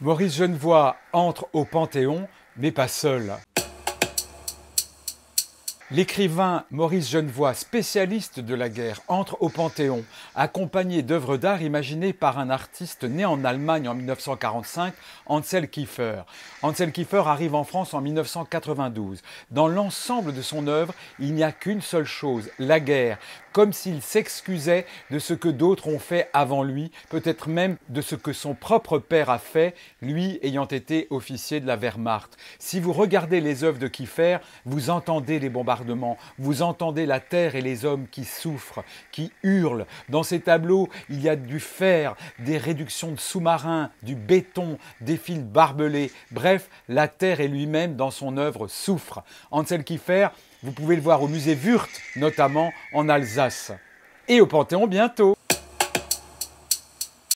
Maurice Genevoix entre au Panthéon, mais pas seul. L'écrivain Maurice Genevois, spécialiste de la guerre, entre au Panthéon, accompagné d'œuvres d'art imaginées par un artiste né en Allemagne en 1945, Ansel Kiefer. Ansel Kiefer arrive en France en 1992. Dans l'ensemble de son œuvre, il n'y a qu'une seule chose, la guerre, comme s'il s'excusait de ce que d'autres ont fait avant lui, peut-être même de ce que son propre père a fait, lui ayant été officier de la Wehrmacht. Si vous regardez les œuvres de Kiefer, vous entendez les bombardements, vous entendez la terre et les hommes qui souffrent, qui hurlent. Dans ces tableaux, il y a du fer, des réductions de sous-marins, du béton, des fils barbelés. Bref, la terre et lui-même dans son œuvre souffre. qui Kiefer, vous pouvez le voir au musée Wurt, notamment en Alsace. Et au Panthéon bientôt